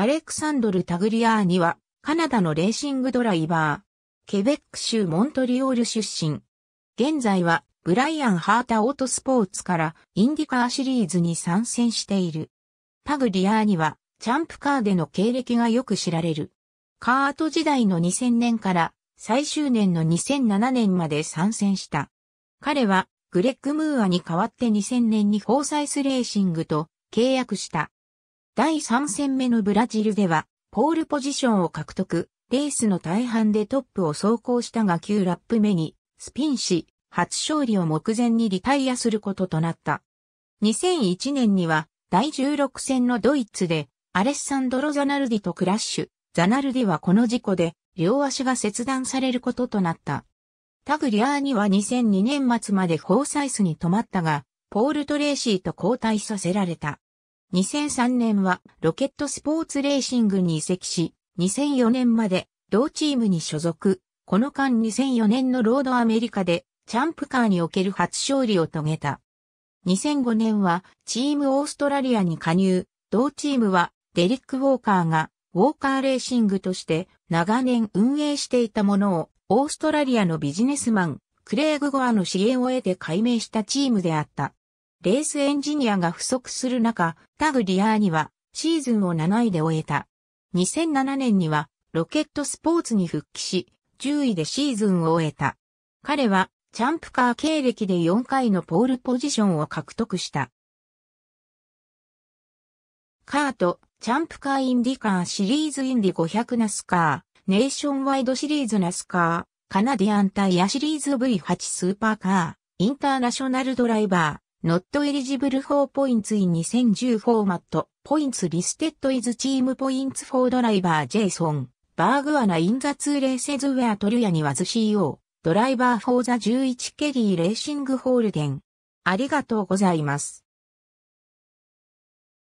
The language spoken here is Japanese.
アレクサンドル・タグリアーニは、カナダのレーシングドライバー、ケベック州モントリオール出身。現在は、ブライアン・ハータ・オートスポーツからインディカーシリーズに参戦している。タグリアーニは、チャンプカーでの経歴がよく知られる。カート時代の2000年から最終年の2007年まで参戦した。彼は、グレッグ・ムーアに代わって2000年にフォーサイスレーシングと契約した。第3戦目のブラジルでは、ポールポジションを獲得、レースの大半でトップを走行したが9ラップ目に、スピンし、初勝利を目前にリタイアすることとなった。2001年には、第16戦のドイツで、アレッサンドロ・ザナルディとクラッシュ。ザナルディはこの事故で、両足が切断されることとなった。タグリアーニは2002年末までフォーサイスに泊まったが、ポール・トレーシーと交代させられた。2003年はロケットスポーツレーシングに移籍し、2004年まで同チームに所属。この間2004年のロードアメリカでチャンプカーにおける初勝利を遂げた。2005年はチームオーストラリアに加入。同チームはデリック・ウォーカーがウォーカーレーシングとして長年運営していたものをオーストラリアのビジネスマン、クレイグ・ゴアの支援を得て解明したチームであった。レースエンジニアが不足する中、タグリアーニはシーズンを7位で終えた。2007年にはロケットスポーツに復帰し、10位でシーズンを終えた。彼はチャンプカー経歴で4回のポールポジションを獲得した。カート、チャンプカーインディカーシリーズインディ500ナスカー、ネーションワイドシリーズナスカー、カナディアンタイヤシリーズ V8 スーパーカー、インターナショナルドライバー、Not eligible for points in 2010 format. Points listed is team points for driver Jason. Bergwana the in バーグアナインザツーレーセズウェアトルヤにワズ CO e。driver for the 11 k ケリーレーシングホールデン。ありがとうございます。